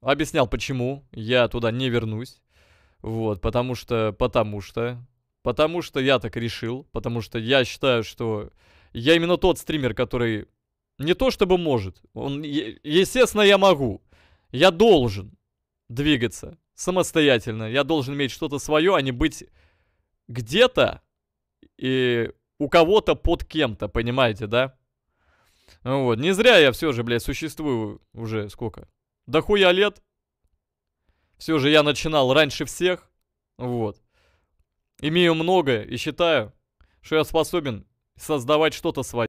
Объяснял, почему я туда не вернусь. Вот, потому что, потому что, потому что я так решил, потому что я считаю, что я именно тот стример, который не то чтобы может, он, естественно, я могу, я должен двигаться самостоятельно, я должен иметь что-то свое, а не быть где-то и у кого-то под кем-то, понимаете, да? Вот, не зря я все же, блядь, существую уже сколько? Да хуя лет. Все же я начинал раньше всех. Вот. Имею многое и считаю, что я способен создавать что-то свое.